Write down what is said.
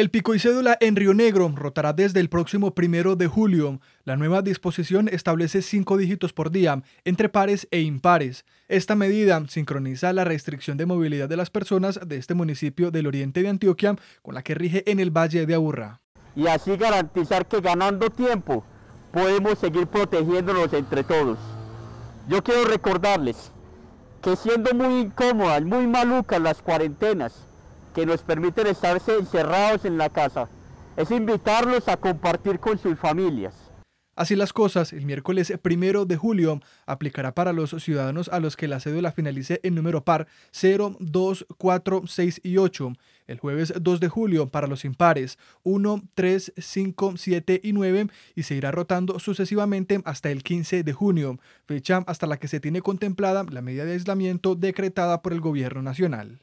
El pico y cédula en Río Negro rotará desde el próximo primero de julio. La nueva disposición establece cinco dígitos por día, entre pares e impares. Esta medida sincroniza la restricción de movilidad de las personas de este municipio del oriente de Antioquia con la que rige en el Valle de Aburra. Y así garantizar que ganando tiempo podemos seguir protegiéndonos entre todos. Yo quiero recordarles que siendo muy incómodas, muy malucas las cuarentenas, que nos permiten estarse encerrados en la casa. Es invitarlos a compartir con sus familias. Así las cosas, el miércoles 1 de julio aplicará para los ciudadanos a los que la cédula finalice en número par 0, 2, 4, 6 y 8. El jueves 2 de julio para los impares 1, 3, 5, 7 y 9 y se irá rotando sucesivamente hasta el 15 de junio, fecha hasta la que se tiene contemplada la medida de aislamiento decretada por el gobierno nacional.